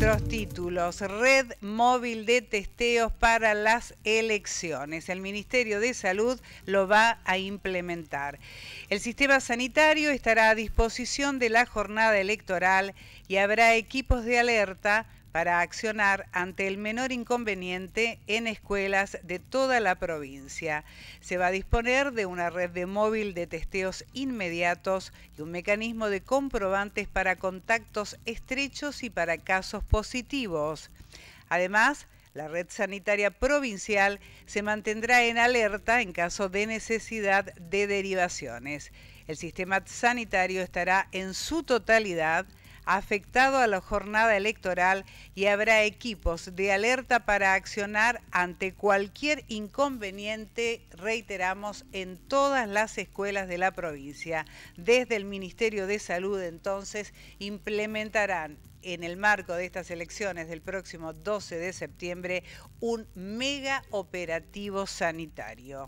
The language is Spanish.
nuestros títulos. Red móvil de testeos para las elecciones. El Ministerio de Salud lo va a implementar. El sistema sanitario estará a disposición de la jornada electoral y habrá equipos de alerta para accionar ante el menor inconveniente en escuelas de toda la provincia. Se va a disponer de una red de móvil de testeos inmediatos y un mecanismo de comprobantes para contactos estrechos y para casos positivos. Además, la red sanitaria provincial se mantendrá en alerta en caso de necesidad de derivaciones. El sistema sanitario estará en su totalidad afectado a la jornada electoral y habrá equipos de alerta para accionar ante cualquier inconveniente, reiteramos, en todas las escuelas de la provincia. Desde el Ministerio de Salud entonces implementarán en el marco de estas elecciones del próximo 12 de septiembre un mega operativo sanitario.